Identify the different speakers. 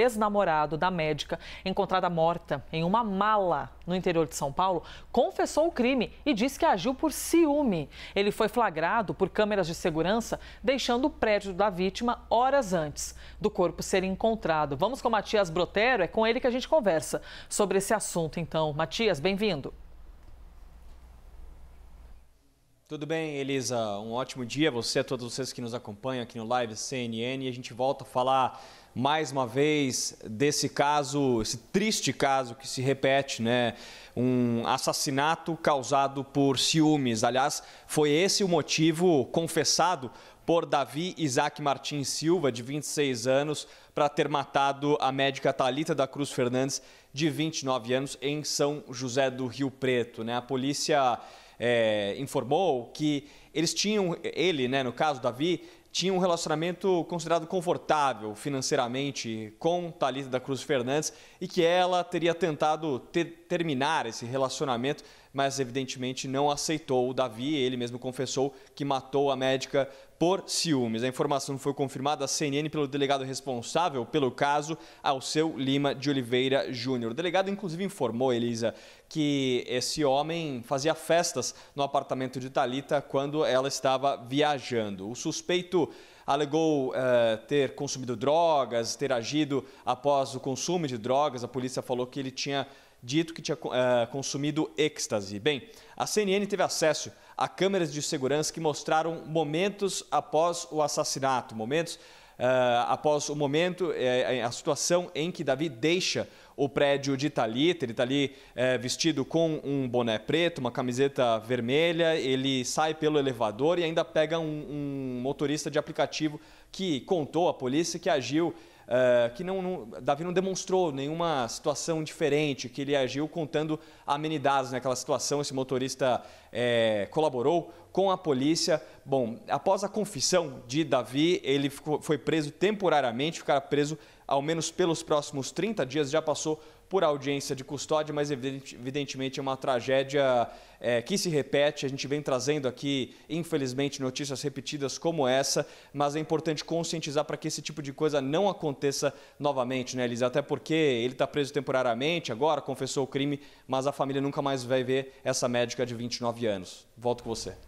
Speaker 1: ex-namorado da médica, encontrada morta em uma mala no interior de São Paulo, confessou o crime e disse que agiu por ciúme. Ele foi flagrado por câmeras de segurança, deixando o prédio da vítima horas antes do corpo ser encontrado. Vamos com o Matias Brotero, é com ele que a gente conversa sobre esse assunto, então. Matias, bem-vindo.
Speaker 2: Tudo bem, Elisa? Um ótimo dia a você, a todos vocês que nos acompanham aqui no Live CNN. E a gente volta a falar mais uma vez desse caso, esse triste caso que se repete, né? Um assassinato causado por ciúmes. Aliás, foi esse o motivo confessado por Davi Isaac Martins Silva, de 26 anos, para ter matado a médica Talita da Cruz Fernandes, de 29 anos, em São José do Rio Preto. Né? A polícia é, informou que eles tinham, ele, né, no caso, Davi, tinha um relacionamento considerado confortável financeiramente com Talita da Cruz Fernandes e que ela teria tentado ter, terminar esse relacionamento, mas evidentemente não aceitou o Davi. Ele mesmo confessou que matou a médica por ciúmes. A informação foi confirmada à CNN pelo delegado responsável pelo caso, Alceu Lima de Oliveira Júnior. O delegado, inclusive, informou, Elisa, que esse homem fazia festas no apartamento de Talita quando ela estava viajando. O suspeito alegou uh, ter consumido drogas, ter agido após o consumo de drogas. A polícia falou que ele tinha dito que tinha uh, consumido êxtase. Bem, a CNN teve acesso a câmeras de segurança que mostraram momentos após o assassinato, momentos Uh, após o momento, eh, a situação em que Davi deixa o prédio de Talita. Ele está ali vestido com um boné preto, uma camiseta vermelha. Ele sai pelo elevador e ainda pega um, um motorista de aplicativo que contou à polícia que agiu uh, que não, não, Davi não demonstrou nenhuma situação diferente, que ele agiu contando amenidades naquela situação. Esse motorista é, colaborou com a polícia Bom, após a confissão de Davi, ele foi preso temporariamente, ficará preso ao menos pelos próximos 30 dias, já passou por audiência de custódia, mas evidentemente é uma tragédia é, que se repete. A gente vem trazendo aqui, infelizmente, notícias repetidas como essa, mas é importante conscientizar para que esse tipo de coisa não aconteça novamente, né, Elisa? Até porque ele está preso temporariamente, agora confessou o crime, mas a família nunca mais vai ver essa médica de 29 anos. Volto com você.